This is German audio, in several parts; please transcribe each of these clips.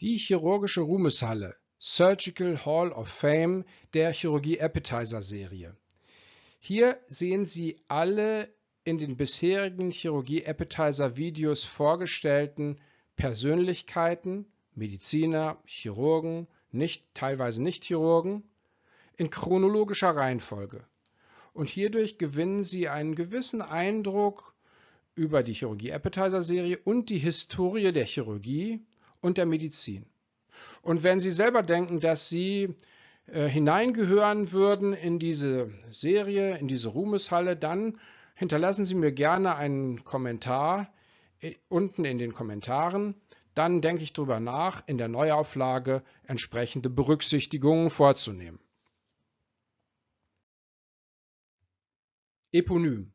Die chirurgische Ruhmeshalle (Surgical Hall of Fame) der Chirurgie-Appetizer-Serie. Hier sehen Sie alle in den bisherigen Chirurgie-Appetizer-Videos vorgestellten Persönlichkeiten (Mediziner, Chirurgen, teilweise Nicht-Chirurgen, in chronologischer Reihenfolge und hierdurch gewinnen Sie einen gewissen Eindruck über die Chirurgie-Appetizer-Serie und die Historie der Chirurgie und der Medizin. Und wenn Sie selber denken, dass Sie äh, hineingehören würden in diese Serie, in diese Ruhmeshalle, dann hinterlassen Sie mir gerne einen Kommentar äh, unten in den Kommentaren. Dann denke ich darüber nach, in der Neuauflage entsprechende Berücksichtigungen vorzunehmen. Eponym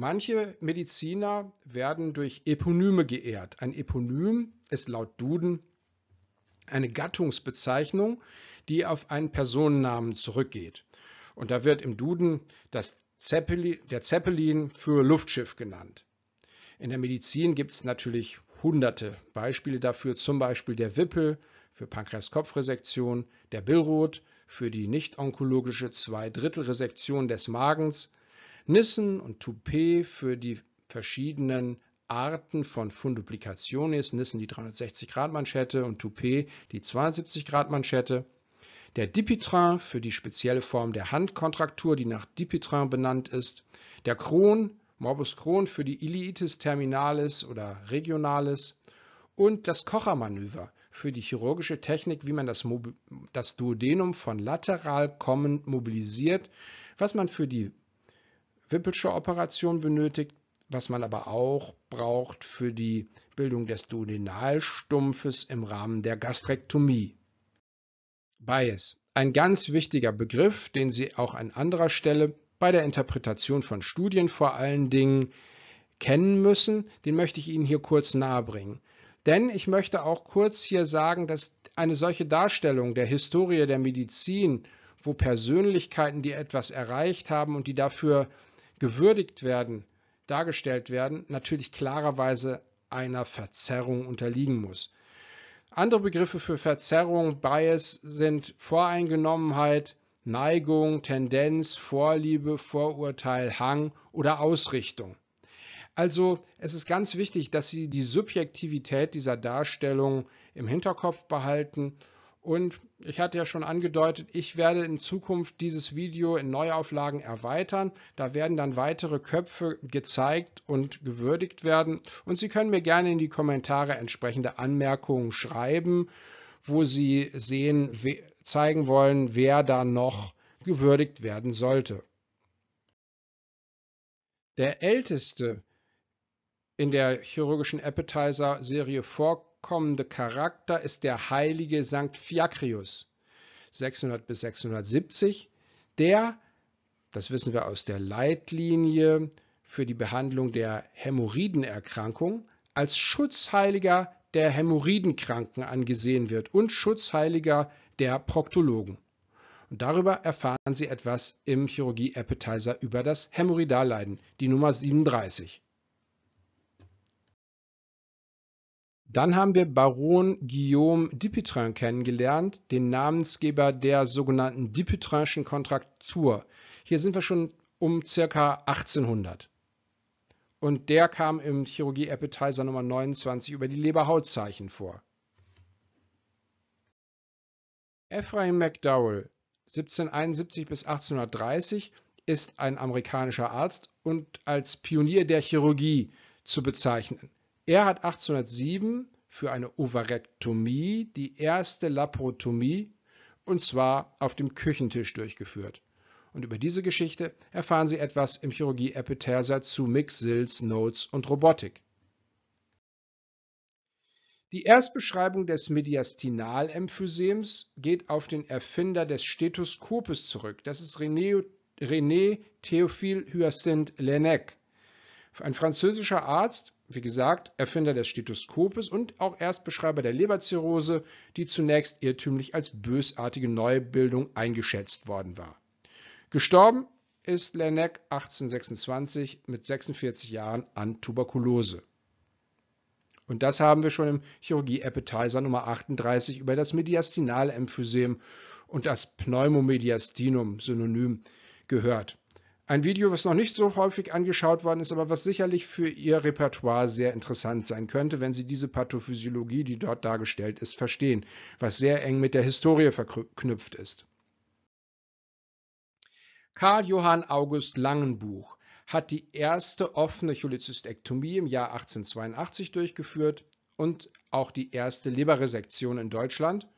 Manche Mediziner werden durch Eponyme geehrt. Ein Eponym ist laut Duden eine Gattungsbezeichnung, die auf einen Personennamen zurückgeht. Und da wird im Duden Zeppelin, der Zeppelin für Luftschiff genannt. In der Medizin gibt es natürlich hunderte Beispiele dafür, zum Beispiel der Wippel für Pankreaskopfresektion, der Billroth für die nicht-onkologische Zweidrittelresektion des Magens, Nissen und Toupet für die verschiedenen Arten von Funduplicationis. Nissen die 360-Grad-Manschette und Toupet die 72-Grad-Manschette. Der Dipitrin für die spezielle Form der Handkontraktur, die nach Dipitrin benannt ist. Der Kron, Morbus Kron für die Iliitis terminalis oder regionalis. Und das Kochermanöver für die chirurgische Technik, wie man das, das Duodenum von lateral kommend mobilisiert, was man für die wippelscher Operation benötigt, was man aber auch braucht für die Bildung des Duodenalstumpfes im Rahmen der Gastrektomie. Bias. Ein ganz wichtiger Begriff, den Sie auch an anderer Stelle bei der Interpretation von Studien vor allen Dingen kennen müssen, den möchte ich Ihnen hier kurz nahebringen. Denn ich möchte auch kurz hier sagen, dass eine solche Darstellung der Historie der Medizin, wo Persönlichkeiten, die etwas erreicht haben und die dafür gewürdigt werden, dargestellt werden, natürlich klarerweise einer Verzerrung unterliegen muss. Andere Begriffe für Verzerrung, Bias sind Voreingenommenheit, Neigung, Tendenz, Vorliebe, Vorurteil, Hang oder Ausrichtung. Also es ist ganz wichtig, dass Sie die Subjektivität dieser Darstellung im Hinterkopf behalten und ich hatte ja schon angedeutet, ich werde in Zukunft dieses Video in Neuauflagen erweitern. Da werden dann weitere Köpfe gezeigt und gewürdigt werden. Und Sie können mir gerne in die Kommentare entsprechende Anmerkungen schreiben, wo Sie sehen, zeigen wollen, wer da noch gewürdigt werden sollte. Der älteste in der chirurgischen Appetizer-Serie vorkommt, vorkommende Charakter ist der heilige Sankt Fiacrius, 600 bis 670, der, das wissen wir aus der Leitlinie für die Behandlung der Hämorrhoidenerkrankung, als Schutzheiliger der Hämorrhoidenkranken angesehen wird und Schutzheiliger der Proktologen. Und darüber erfahren Sie etwas im Chirurgie Appetizer über das Hämorrhoidalleiden, die Nummer 37. Dann haben wir Baron Guillaume Dupuytren kennengelernt, den Namensgeber der sogenannten Dupuytrenschen Kontraktur. Hier sind wir schon um ca. 1800. Und der kam im Chirurgie Appetizer Nummer 29 über die Leberhautzeichen vor. Ephraim McDowell, 1771 bis 1830, ist ein amerikanischer Arzt und als Pionier der Chirurgie zu bezeichnen. Er hat 1807 für eine Ovarektomie die erste Laparotomie und zwar auf dem Küchentisch durchgeführt. Und über diese Geschichte erfahren Sie etwas im Chirurgie-Epitherser zu Sills Notes und Robotik. Die Erstbeschreibung des Mediastinalemphysem geht auf den Erfinder des Stethoskopes zurück. Das ist René, René Théophile Hyacinthe Lenec. Ein französischer Arzt, wie gesagt, Erfinder des Stethoskopes und auch Erstbeschreiber der Leberzirrhose, die zunächst irrtümlich als bösartige Neubildung eingeschätzt worden war. Gestorben ist Laennec 1826 mit 46 Jahren an Tuberkulose. Und das haben wir schon im Chirurgie-Appetizer Nummer 38 über das mediastinale Emphysem und das Pneumomediastinum synonym gehört. Ein Video, was noch nicht so häufig angeschaut worden ist, aber was sicherlich für Ihr Repertoire sehr interessant sein könnte, wenn Sie diese Pathophysiologie, die dort dargestellt ist, verstehen, was sehr eng mit der Historie verknüpft ist. Karl Johann August Langenbuch hat die erste offene Cholezystektomie im Jahr 1882 durchgeführt und auch die erste Leberresektion in Deutschland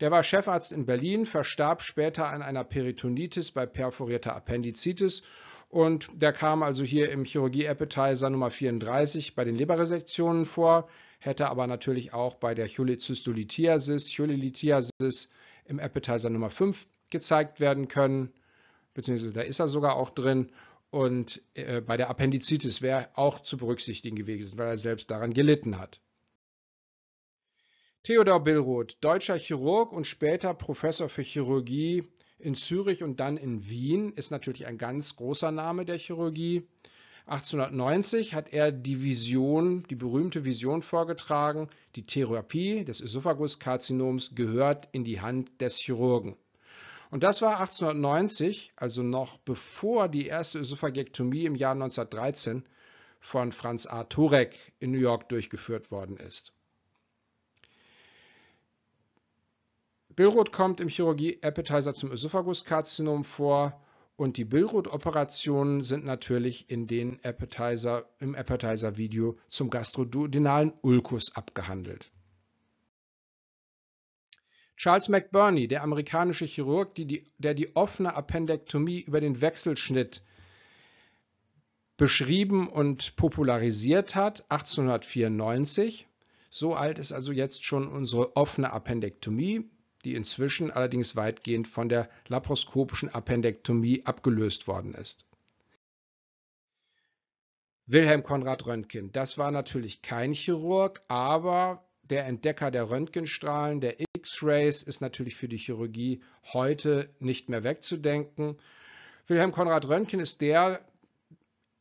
der war Chefarzt in Berlin, verstarb später an einer Peritonitis bei perforierter Appendizitis und der kam also hier im Chirurgie-Appetizer Nummer 34 bei den Leberresektionen vor, hätte aber natürlich auch bei der Cholezystolithiasis, Cholelithiasis im Appetizer Nummer 5 gezeigt werden können, beziehungsweise da ist er sogar auch drin. Und äh, bei der Appendizitis wäre auch zu berücksichtigen gewesen, weil er selbst daran gelitten hat. Theodor Billroth, deutscher Chirurg und später Professor für Chirurgie in Zürich und dann in Wien, ist natürlich ein ganz großer Name der Chirurgie. 1890 hat er die Vision, die berühmte Vision vorgetragen, die Therapie des Esophaguskarzinoms gehört in die Hand des Chirurgen. Und das war 1890, also noch bevor die erste Esophagektomie im Jahr 1913 von Franz A. Turek in New York durchgeführt worden ist. Billrot kommt im Chirurgie-Appetizer zum Ösophaguskarzinom vor und die Billrot-Operationen sind natürlich in den Appetizer, im Appetizer-Video zum gastroduodenalen Ulkus abgehandelt. Charles McBurney, der amerikanische Chirurg, die, der die offene Appendektomie über den Wechselschnitt beschrieben und popularisiert hat, 1894. So alt ist also jetzt schon unsere offene Appendektomie die inzwischen allerdings weitgehend von der laparoskopischen Appendektomie abgelöst worden ist. Wilhelm Konrad Röntgen, das war natürlich kein Chirurg, aber der Entdecker der Röntgenstrahlen, der X-Rays, ist natürlich für die Chirurgie heute nicht mehr wegzudenken. Wilhelm Konrad Röntgen ist der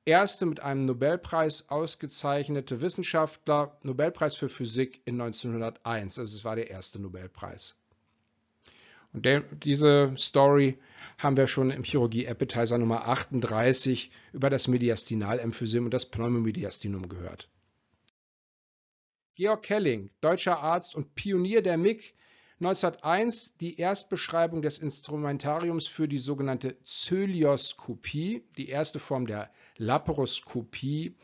erste mit einem Nobelpreis ausgezeichnete Wissenschaftler, Nobelpreis für Physik in 1901. Also es war der erste Nobelpreis. Und der, diese Story haben wir schon im Chirurgie Appetizer Nummer 38 über das Mediastinalemphyseum und das Pneumomediastinum gehört. Georg Kelling, deutscher Arzt und Pionier der MIG, 1901 die Erstbeschreibung des Instrumentariums für die sogenannte Zölioskopie, die erste Form der Laparoskopie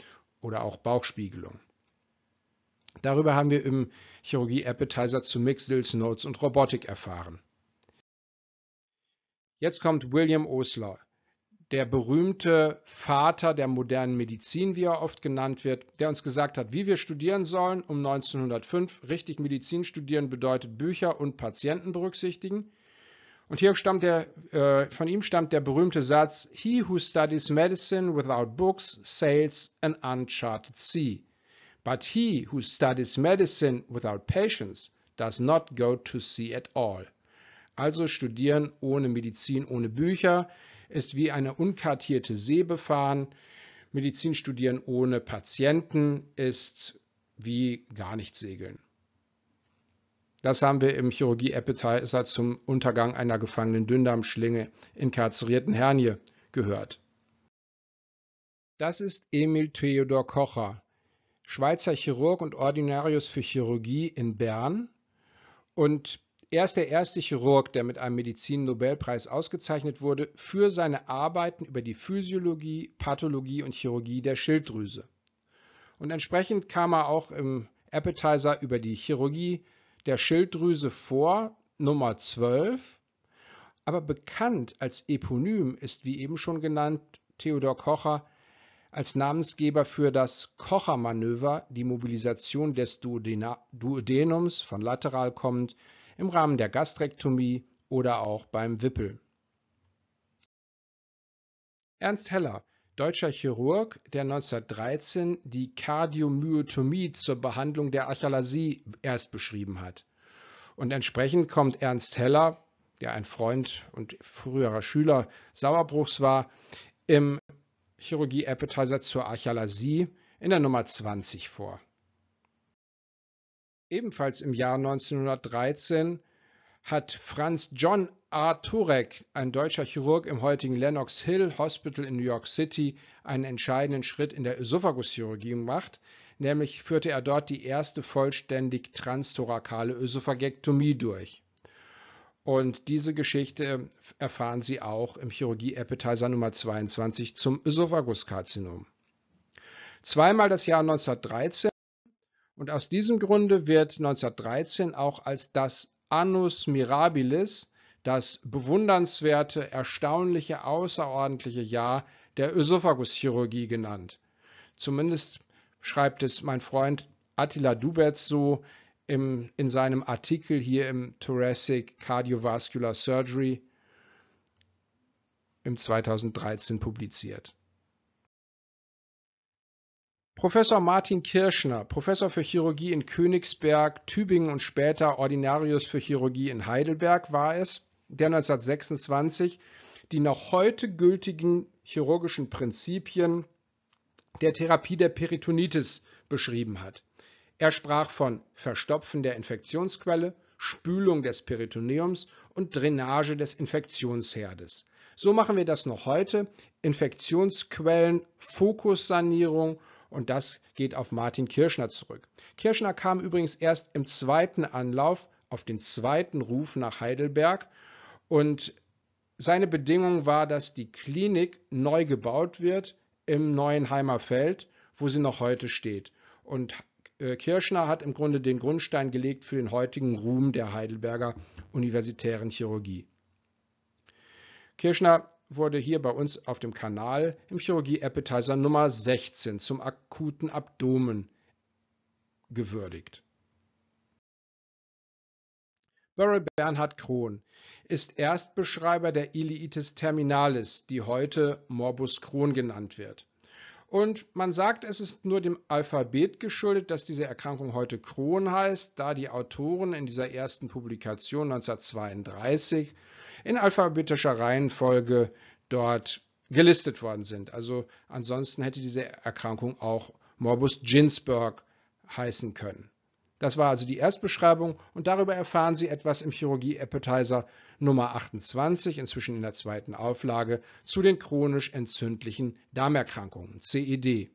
oder auch Bauchspiegelung. Darüber haben wir im Chirurgie Appetizer zu MIG, Sills Notes und Robotik erfahren. Jetzt kommt William Osler, der berühmte Vater der modernen Medizin, wie er oft genannt wird, der uns gesagt hat, wie wir studieren sollen um 1905. Richtig Medizin studieren bedeutet Bücher und Patienten berücksichtigen. Und hier stammt der, äh, von ihm stammt der berühmte Satz, He who studies medicine without books sails an uncharted sea. But he who studies medicine without patients does not go to sea at all. Also studieren ohne Medizin, ohne Bücher ist wie eine unkartierte See befahren. Medizin studieren ohne Patienten ist wie gar nicht segeln. Das haben wir im Chirurgie-Appetizer zum Untergang einer gefangenen Dünndarmschlinge in karzerierten Hernie gehört. Das ist Emil Theodor Kocher, Schweizer Chirurg und Ordinarius für Chirurgie in Bern und er ist der erste Chirurg, der mit einem Medizin-Nobelpreis ausgezeichnet wurde für seine Arbeiten über die Physiologie, Pathologie und Chirurgie der Schilddrüse. Und entsprechend kam er auch im Appetizer über die Chirurgie der Schilddrüse vor, Nummer 12. Aber bekannt als Eponym ist, wie eben schon genannt, Theodor Kocher als Namensgeber für das Kocher-Manöver, die Mobilisation des Duodenums von lateral kommend im Rahmen der Gastrektomie oder auch beim Wippel. Ernst Heller, deutscher Chirurg, der 1913 die Kardiomyotomie zur Behandlung der Achalasie erst beschrieben hat. Und entsprechend kommt Ernst Heller, der ein Freund und früherer Schüler Sauerbruchs war, im Chirurgie Appetizer zur Achalasie in der Nummer 20 vor. Ebenfalls im Jahr 1913 hat Franz John R. Turek, ein deutscher Chirurg im heutigen Lenox Hill Hospital in New York City, einen entscheidenden Schritt in der Ösophaguschirurgie gemacht, nämlich führte er dort die erste vollständig transthorakale Ösophagektomie durch. Und diese Geschichte erfahren Sie auch im Chirurgie Appetizer Nummer 22 zum Ösophaguskarzinom. Zweimal das Jahr 1913 und aus diesem Grunde wird 1913 auch als das Annus Mirabilis, das bewundernswerte, erstaunliche, außerordentliche Jahr der Ösophaguschirurgie genannt. Zumindest schreibt es mein Freund Attila Dubertz so im, in seinem Artikel hier im Thoracic Cardiovascular Surgery im 2013 publiziert. Professor Martin Kirschner, Professor für Chirurgie in Königsberg, Tübingen und später Ordinarius für Chirurgie in Heidelberg war es, der 1926 die noch heute gültigen chirurgischen Prinzipien der Therapie der Peritonitis beschrieben hat. Er sprach von Verstopfen der Infektionsquelle, Spülung des Peritoneums und Drainage des Infektionsherdes. So machen wir das noch heute. Infektionsquellen, Fokussanierung und das geht auf Martin Kirschner zurück. Kirschner kam übrigens erst im zweiten Anlauf auf den zweiten Ruf nach Heidelberg und seine Bedingung war, dass die Klinik neu gebaut wird im Neuenheimer Feld, wo sie noch heute steht. Und äh, Kirschner hat im Grunde den Grundstein gelegt für den heutigen Ruhm der Heidelberger universitären Chirurgie. Kirschner wurde hier bei uns auf dem Kanal im Chirurgie Appetizer Nummer 16 zum akuten Abdomen gewürdigt. Burrell Bernhard Krohn ist Erstbeschreiber der Iliitis terminalis, die heute Morbus Crohn genannt wird. Und man sagt, es ist nur dem Alphabet geschuldet, dass diese Erkrankung heute Crohn heißt, da die Autoren in dieser ersten Publikation 1932 in alphabetischer Reihenfolge dort gelistet worden sind. Also ansonsten hätte diese Erkrankung auch Morbus Ginsburg heißen können. Das war also die Erstbeschreibung und darüber erfahren Sie etwas im Chirurgie-Appetizer Nummer 28, inzwischen in der zweiten Auflage, zu den chronisch entzündlichen Darmerkrankungen, CED.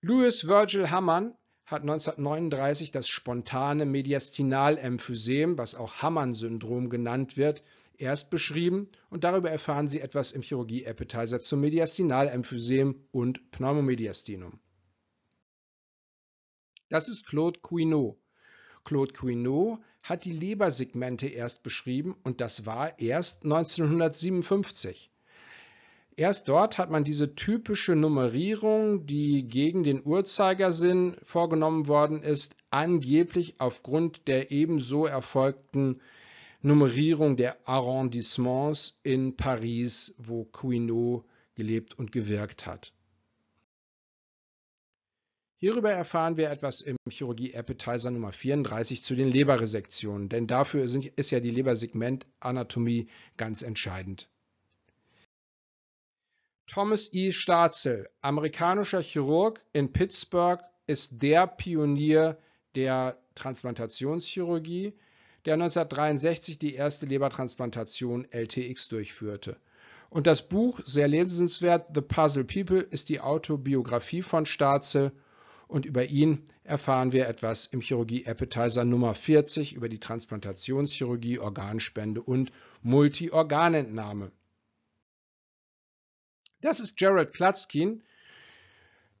Louis Virgil Hammann hat 1939 das spontane Mediastinalemphysem, was auch Hammann-Syndrom genannt wird, erst beschrieben und darüber erfahren Sie etwas im Chirurgie-Appetizer zum Mediastinalempphysem und Pneumomediastinum. Das ist Claude Cuinot. Claude Cuinot hat die Lebersegmente erst beschrieben und das war erst 1957. Erst dort hat man diese typische Nummerierung, die gegen den Uhrzeigersinn vorgenommen worden ist, angeblich aufgrund der ebenso erfolgten Nummerierung der Arrondissements in Paris, wo Quinault gelebt und gewirkt hat. Hierüber erfahren wir etwas im Chirurgie Appetizer Nummer 34 zu den Leberresektionen, denn dafür ist ja die Lebersegmentanatomie ganz entscheidend. Thomas E. Staatzel, amerikanischer Chirurg in Pittsburgh, ist der Pionier der Transplantationschirurgie, der 1963 die erste Lebertransplantation LTX durchführte. Und das Buch, sehr lesenswert, The Puzzle People, ist die Autobiografie von Staatzel und über ihn erfahren wir etwas im Chirurgie Appetizer Nummer 40 über die Transplantationschirurgie, Organspende und Multiorganentnahme. Das ist Gerald Klatskin.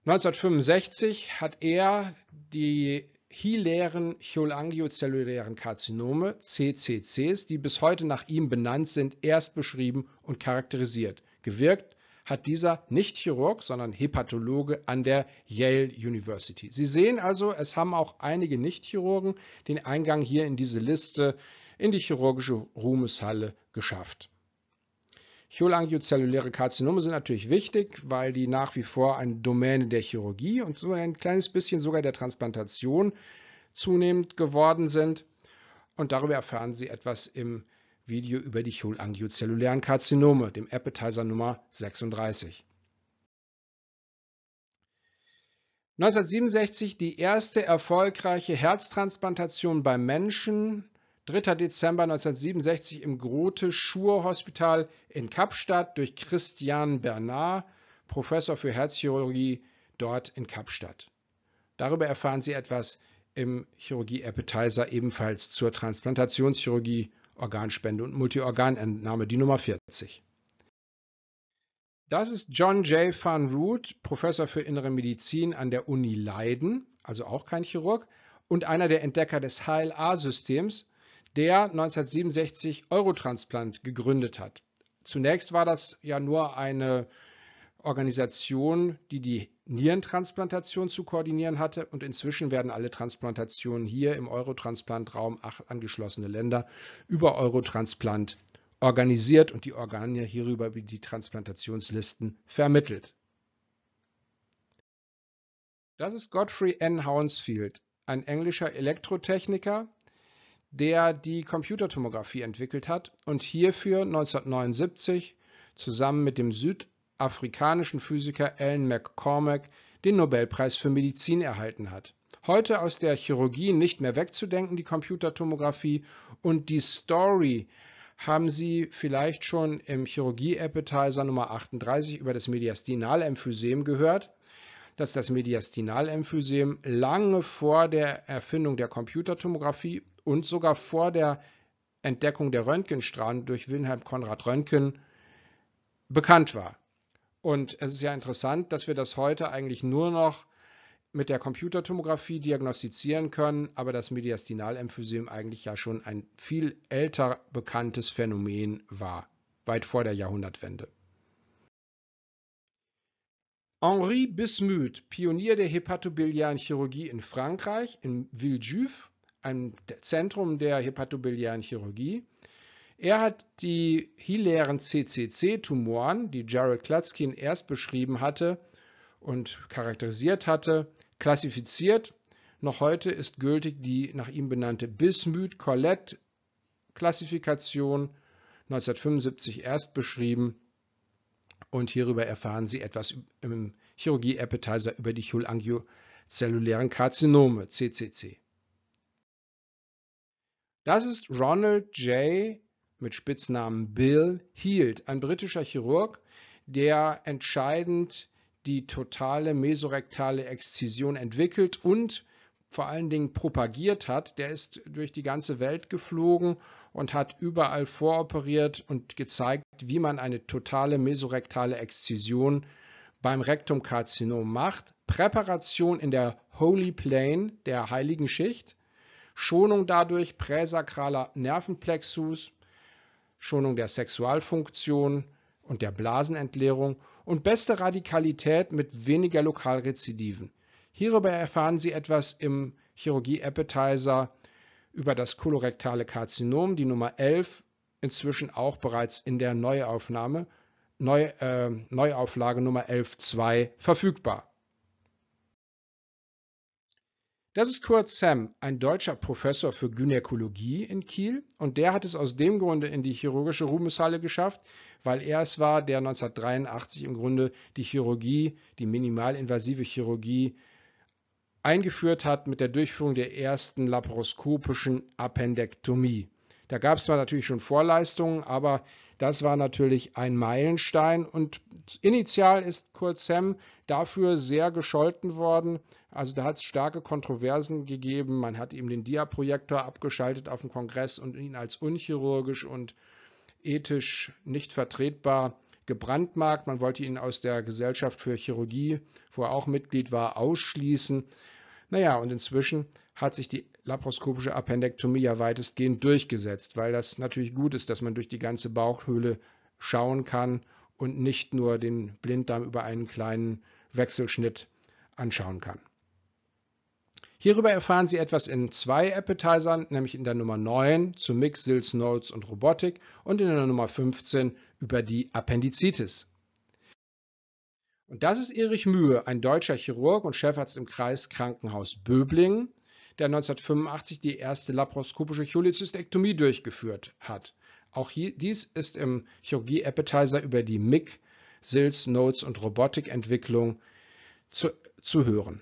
1965 hat er die hilären cholangiozellulären Karzinome, CCCs, die bis heute nach ihm benannt sind, erst beschrieben und charakterisiert. Gewirkt hat dieser nicht Chirurg, sondern Hepatologe an der Yale University. Sie sehen also, es haben auch einige Nichtchirurgen den Eingang hier in diese Liste in die chirurgische Ruhmeshalle geschafft. Cholangiozelluläre Karzinome sind natürlich wichtig, weil die nach wie vor eine Domäne der Chirurgie und so ein kleines bisschen sogar der Transplantation zunehmend geworden sind. Und darüber erfahren Sie etwas im Video über die cholangiozellulären Karzinome, dem Appetizer Nummer 36. 1967 die erste erfolgreiche Herztransplantation beim Menschen 3. Dezember 1967 im Grote-Schur-Hospital in Kapstadt durch Christian Bernard, Professor für Herzchirurgie dort in Kapstadt. Darüber erfahren Sie etwas im Chirurgie Appetizer ebenfalls zur Transplantationschirurgie, Organspende und Multiorganentnahme, die Nummer 40. Das ist John J. van Root, Professor für Innere Medizin an der Uni Leiden, also auch kein Chirurg, und einer der Entdecker des HLA-Systems, der 1967 Eurotransplant gegründet hat. Zunächst war das ja nur eine Organisation, die die Nierentransplantation zu koordinieren hatte und inzwischen werden alle Transplantationen hier im Eurotransplantraum acht angeschlossene Länder über Eurotransplant organisiert und die Organe hierüber wie die Transplantationslisten vermittelt. Das ist Godfrey N. Hounsfield, ein englischer Elektrotechniker, der die Computertomographie entwickelt hat und hierfür 1979 zusammen mit dem südafrikanischen Physiker Alan McCormack den Nobelpreis für Medizin erhalten hat. Heute aus der Chirurgie nicht mehr wegzudenken, die Computertomographie und die Story haben Sie vielleicht schon im Chirurgie-Appetizer Nummer 38 über das Mediastinalemphyseum gehört dass das Mediastinalemphyseum lange vor der Erfindung der Computertomographie und sogar vor der Entdeckung der Röntgenstrahlen durch Wilhelm Konrad Röntgen bekannt war. Und es ist ja interessant, dass wir das heute eigentlich nur noch mit der Computertomographie diagnostizieren können, aber das Mediastinalemphyseum eigentlich ja schon ein viel älter bekanntes Phänomen war, weit vor der Jahrhundertwende. Henri Bismuth, Pionier der hepatobiliären Chirurgie in Frankreich, in Villejuif einem Zentrum der hepatobiliären Chirurgie. Er hat die hilären CCC-Tumoren, die Jared Klatskin erst beschrieben hatte und charakterisiert hatte, klassifiziert. Noch heute ist gültig die nach ihm benannte Bismuth-Collette-Klassifikation, 1975 erst beschrieben. Und hierüber erfahren Sie etwas im Chirurgie-Appetizer über die cholangiozellulären Karzinome, CCC. Das ist Ronald J. mit Spitznamen Bill Heald, ein britischer Chirurg, der entscheidend die totale mesorektale Exzision entwickelt und vor allen Dingen propagiert hat. Der ist durch die ganze Welt geflogen und hat überall voroperiert und gezeigt, wie man eine totale mesorektale Exzision beim Rektumkarzinom macht. Präparation in der Holy Plane, der heiligen Schicht, Schonung dadurch präsakraler Nervenplexus, Schonung der Sexualfunktion und der Blasenentleerung und beste Radikalität mit weniger Lokalrezidiven. Hierüber erfahren Sie etwas im Chirurgie-Appetizer über das kolorektale Karzinom, die Nummer 11, inzwischen auch bereits in der Neuaufnahme, Neu, äh, Neuauflage Nummer 11.2 verfügbar. Das ist Kurt Sam, ein deutscher Professor für Gynäkologie in Kiel und der hat es aus dem Grunde in die chirurgische Ruhmeshalle geschafft, weil er es war, der 1983 im Grunde die Chirurgie, die minimalinvasive Chirurgie eingeführt hat mit der Durchführung der ersten laparoskopischen Appendektomie. Da gab es zwar natürlich schon Vorleistungen, aber das war natürlich ein Meilenstein und initial ist Kurt Sam dafür sehr gescholten worden, also da hat es starke Kontroversen gegeben. Man hat ihm den Dia-Projektor abgeschaltet auf dem Kongress und ihn als unchirurgisch und ethisch nicht vertretbar gebrandmarkt. Man wollte ihn aus der Gesellschaft für Chirurgie, wo er auch Mitglied war, ausschließen. Naja, und inzwischen hat sich die laparoskopische Appendektomie ja weitestgehend durchgesetzt, weil das natürlich gut ist, dass man durch die ganze Bauchhöhle schauen kann und nicht nur den Blinddarm über einen kleinen Wechselschnitt anschauen kann. Hierüber erfahren Sie etwas in zwei Appetizern, nämlich in der Nummer 9 zu Mix, Sils, Notes und Robotik und in der Nummer 15 über die Appendizitis. Und das ist Erich Mühe, ein deutscher Chirurg und Chefarzt im Kreiskrankenhaus Böblingen, der 1985 die erste laparoskopische Cholezystektomie durchgeführt hat. Auch hier, dies ist im Chirurgie-Appetizer über die MIG, SILS, Notes und Robotikentwicklung zu, zu hören.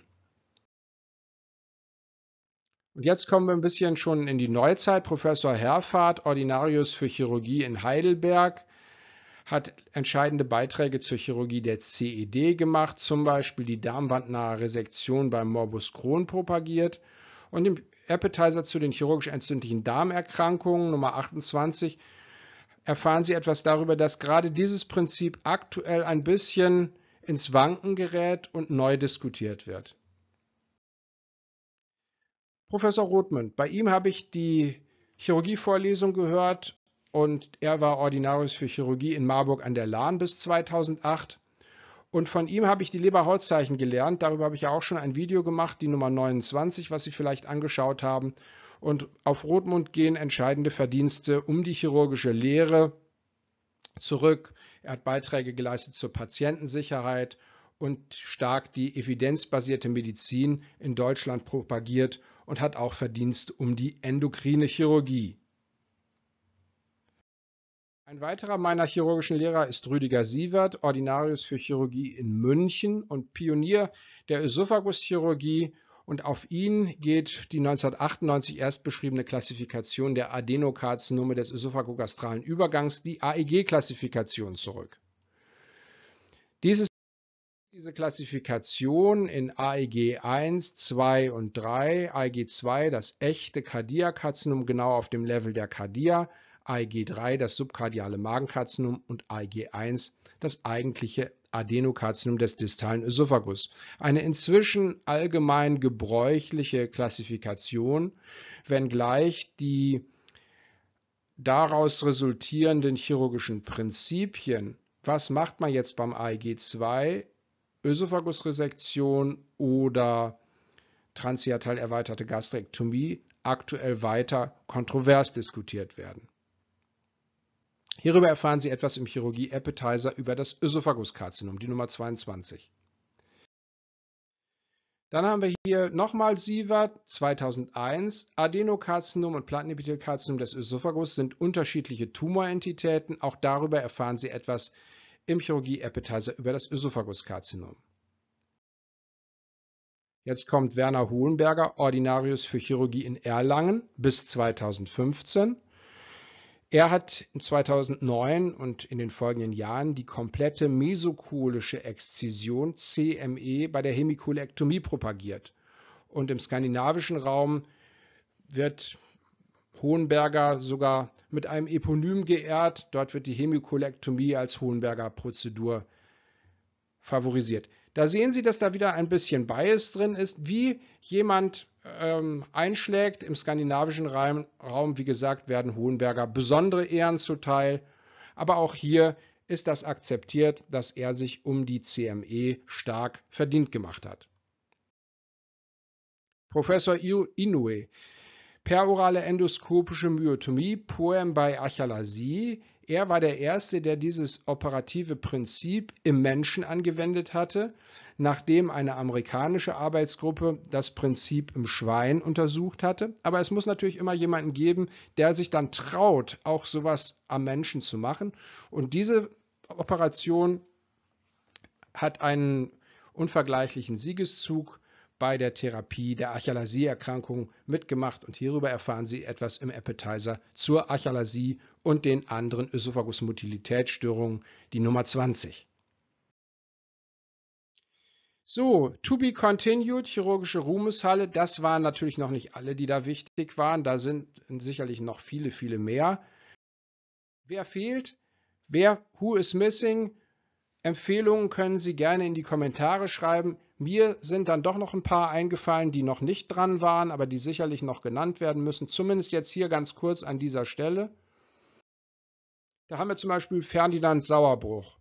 Und jetzt kommen wir ein bisschen schon in die Neuzeit. Professor Herfahrt, Ordinarius für Chirurgie in Heidelberg, hat entscheidende Beiträge zur Chirurgie der CED gemacht, zum Beispiel die darmwandnahe Resektion beim Morbus Crohn propagiert und im Appetizer zu den chirurgisch entzündlichen Darmerkrankungen Nummer 28 erfahren Sie etwas darüber, dass gerade dieses Prinzip aktuell ein bisschen ins Wanken gerät und neu diskutiert wird. Professor Rothmund. Bei ihm habe ich die Chirurgievorlesung gehört und er war Ordinarius für Chirurgie in Marburg an der Lahn bis 2008. Und von ihm habe ich die Leberhautzeichen gelernt. Darüber habe ich ja auch schon ein Video gemacht, die Nummer 29, was Sie vielleicht angeschaut haben. Und auf Rothmund gehen entscheidende Verdienste um die chirurgische Lehre zurück. Er hat Beiträge geleistet zur Patientensicherheit und stark die evidenzbasierte Medizin in Deutschland propagiert und hat auch Verdienst um die endokrine Chirurgie. Ein weiterer meiner chirurgischen Lehrer ist Rüdiger Sievert, Ordinarius für Chirurgie in München und Pionier der Ösophaguschirurgie. Und auf ihn geht die 1998 erst beschriebene Klassifikation der Adenokarzinome des ösophagogastralen Übergangs, die AEG-Klassifikation, zurück. Dieses diese Klassifikation in AEG 1, 2 und 3, AEG 2 das echte Kardiakarzinom genau auf dem Level der Kardia, AEG 3 das subkardiale Magenkarzinom und AEG 1 das eigentliche Adenokarzinom des distalen Ösophagus. Eine inzwischen allgemein gebräuchliche Klassifikation, wenngleich die daraus resultierenden chirurgischen Prinzipien was macht man jetzt beim AEG 2 Ösophagusresektion oder transiatal erweiterte Gastrektomie aktuell weiter kontrovers diskutiert werden. Hierüber erfahren Sie etwas im Chirurgie Appetizer über das Ösophaguskarzinom, die Nummer 22. Dann haben wir hier nochmal Sievert 2001. Adenokarzinom und Plattenepithelkarzinom des Ösophagus sind unterschiedliche Tumorentitäten. Auch darüber erfahren Sie etwas im Chirurgie-Appetizer über das Ösophaguskarzinom. Jetzt kommt Werner Hohenberger, Ordinarius für Chirurgie in Erlangen bis 2015. Er hat 2009 und in den folgenden Jahren die komplette mesokolische Exzision CME bei der Hemikolektomie propagiert. Und im skandinavischen Raum wird Hohenberger sogar mit einem Eponym geehrt. Dort wird die Hemikolektomie als Hohenberger Prozedur favorisiert. Da sehen Sie, dass da wieder ein bisschen Bias drin ist, wie jemand ähm, einschlägt. Im skandinavischen Raum, Raum, wie gesagt, werden Hohenberger besondere Ehren zuteil. Aber auch hier ist das akzeptiert, dass er sich um die CME stark verdient gemacht hat. Professor Inoue Perorale endoskopische Myotomie, Poem bei Achalasie. Er war der Erste, der dieses operative Prinzip im Menschen angewendet hatte, nachdem eine amerikanische Arbeitsgruppe das Prinzip im Schwein untersucht hatte. Aber es muss natürlich immer jemanden geben, der sich dann traut, auch sowas am Menschen zu machen. Und diese Operation hat einen unvergleichlichen Siegeszug bei der Therapie der Achalasie-Erkrankung mitgemacht und hierüber erfahren Sie etwas im Appetizer zur Achalasie und den anderen Ösophagusmotilitätsstörungen, die Nummer 20. So, to be continued, chirurgische Ruhmeshalle, das waren natürlich noch nicht alle, die da wichtig waren. Da sind sicherlich noch viele, viele mehr. Wer fehlt? Wer, who is missing? Empfehlungen können Sie gerne in die Kommentare schreiben. Mir sind dann doch noch ein paar eingefallen, die noch nicht dran waren, aber die sicherlich noch genannt werden müssen. Zumindest jetzt hier ganz kurz an dieser Stelle. Da haben wir zum Beispiel Ferdinand Sauerbruch,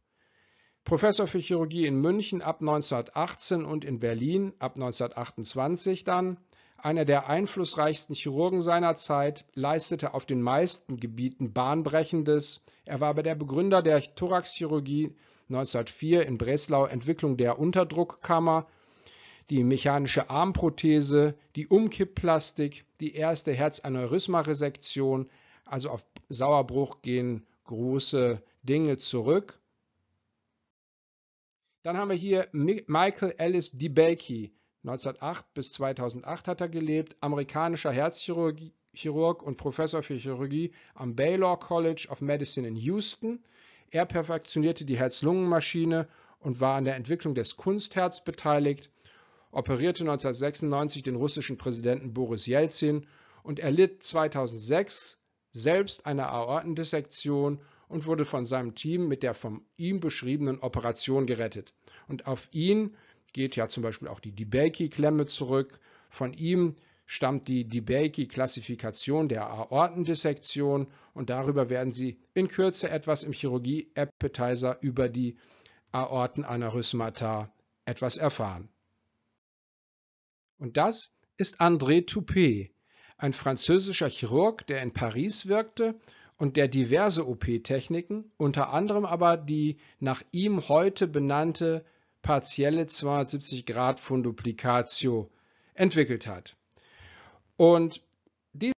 Professor für Chirurgie in München ab 1918 und in Berlin ab 1928 dann. Einer der einflussreichsten Chirurgen seiner Zeit, leistete auf den meisten Gebieten Bahnbrechendes. Er war aber der Begründer der Thoraxchirurgie, 1904 in Breslau Entwicklung der Unterdruckkammer, die mechanische Armprothese, die Umkippplastik, die erste Herzaneurysma-Resektion, also auf Sauerbruch gehen große Dinge zurück. Dann haben wir hier Michael Ellis DeBakey. 1908 bis 2008 hat er gelebt, amerikanischer Herzchirurg und Professor für Chirurgie am Baylor College of Medicine in Houston. Er perfektionierte die Herz-Lungen-Maschine und war an der Entwicklung des Kunstherz beteiligt, operierte 1996 den russischen Präsidenten Boris Jelzin und erlitt 2006 selbst eine Aortendissektion und wurde von seinem Team mit der von ihm beschriebenen Operation gerettet. Und auf ihn geht ja zum Beispiel auch die Debakey-Klemme zurück. Von ihm stammt die DeBakey-Klassifikation der Aortendissektion und darüber werden Sie in Kürze etwas im Chirurgie-Appetizer über die Aortenaneurysmata etwas erfahren. Und das ist André Toupé, ein französischer Chirurg, der in Paris wirkte und der diverse OP-Techniken, unter anderem aber die nach ihm heute benannte partielle 270-Grad-Funduplicatio entwickelt hat. Und dies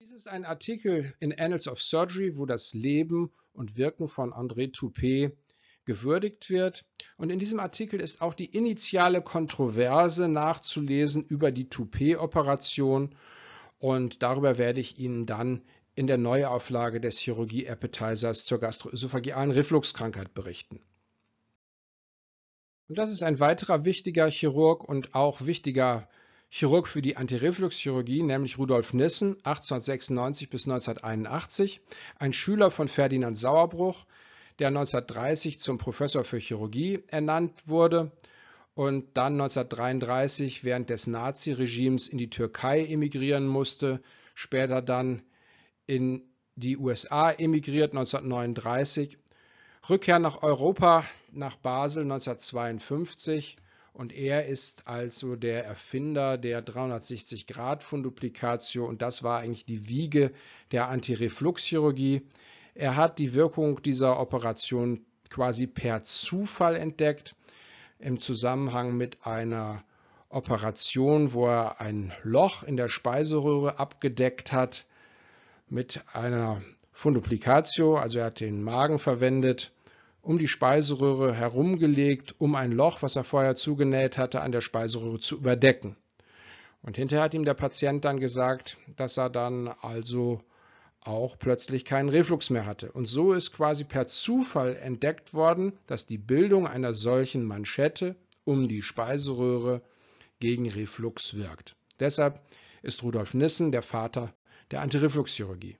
ist ein Artikel in Annals of Surgery, wo das Leben und Wirken von André Toupé gewürdigt wird. Und in diesem Artikel ist auch die initiale Kontroverse nachzulesen über die Toupé-Operation. Und darüber werde ich Ihnen dann in der Neuauflage des Chirurgie-Appetizers zur gastroösophagealen Refluxkrankheit berichten. Und das ist ein weiterer wichtiger Chirurg und auch wichtiger Chirurg für die Antirefluxchirurgie, nämlich Rudolf Nissen, 1896 bis 1981, ein Schüler von Ferdinand Sauerbruch, der 1930 zum Professor für Chirurgie ernannt wurde und dann 1933 während des Naziregimes in die Türkei emigrieren musste, später dann in die USA emigriert 1939, Rückkehr nach Europa, nach Basel 1952 und er ist also der Erfinder der 360-Grad-Funduplikatio und das war eigentlich die Wiege der Antirefluxchirurgie. Er hat die Wirkung dieser Operation quasi per Zufall entdeckt im Zusammenhang mit einer Operation, wo er ein Loch in der Speiseröhre abgedeckt hat mit einer Funduplicatio, also er hat den Magen verwendet um die Speiseröhre herumgelegt, um ein Loch, was er vorher zugenäht hatte, an der Speiseröhre zu überdecken. Und hinterher hat ihm der Patient dann gesagt, dass er dann also auch plötzlich keinen Reflux mehr hatte. Und so ist quasi per Zufall entdeckt worden, dass die Bildung einer solchen Manschette um die Speiseröhre gegen Reflux wirkt. Deshalb ist Rudolf Nissen der Vater der Antirefluxchirurgie.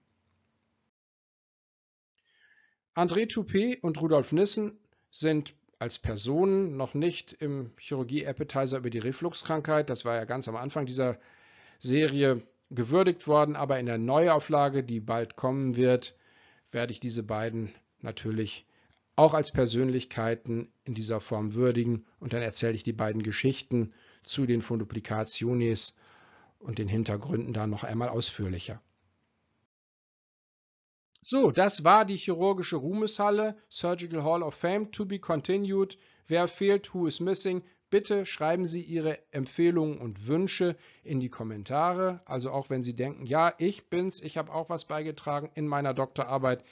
André Toupé und Rudolf Nissen sind als Personen noch nicht im Chirurgie-Appetizer über die Refluxkrankheit, das war ja ganz am Anfang dieser Serie gewürdigt worden, aber in der Neuauflage, die bald kommen wird, werde ich diese beiden natürlich auch als Persönlichkeiten in dieser Form würdigen und dann erzähle ich die beiden Geschichten zu den Funduplicationes und den Hintergründen da noch einmal ausführlicher. So, das war die chirurgische Ruhmeshalle, Surgical Hall of Fame, to be continued. Wer fehlt, who is missing? Bitte schreiben Sie Ihre Empfehlungen und Wünsche in die Kommentare. Also auch wenn Sie denken, ja, ich bin's, ich habe auch was beigetragen in meiner Doktorarbeit.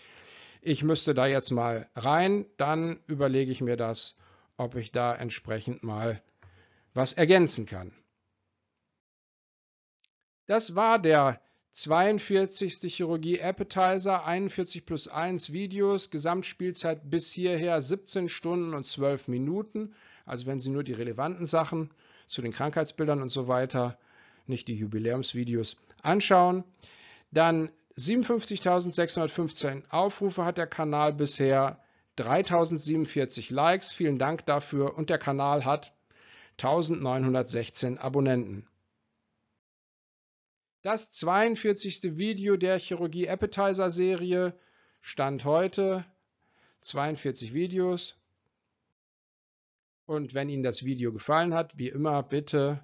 Ich müsste da jetzt mal rein, dann überlege ich mir das, ob ich da entsprechend mal was ergänzen kann. Das war der 42. Chirurgie Appetizer, 41 plus 1 Videos, Gesamtspielzeit bis hierher 17 Stunden und 12 Minuten. Also wenn Sie nur die relevanten Sachen zu den Krankheitsbildern und so weiter, nicht die Jubiläumsvideos anschauen. Dann 57.615 Aufrufe hat der Kanal bisher, 3.047 Likes, vielen Dank dafür und der Kanal hat 1.916 Abonnenten. Das 42. Video der Chirurgie Appetizer Serie. Stand heute 42 Videos. Und wenn Ihnen das Video gefallen hat, wie immer bitte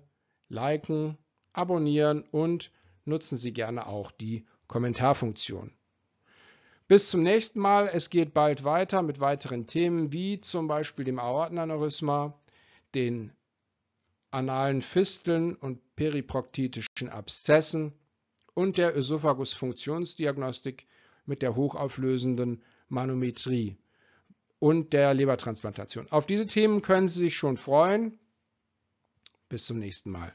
liken, abonnieren und nutzen Sie gerne auch die Kommentarfunktion. Bis zum nächsten Mal. Es geht bald weiter mit weiteren Themen wie zum Beispiel dem Aortenaneurysma, den analen Fisteln und periproktitischen Abszessen und der Ösophagus-Funktionsdiagnostik mit der hochauflösenden Manometrie und der Lebertransplantation. Auf diese Themen können Sie sich schon freuen. Bis zum nächsten Mal.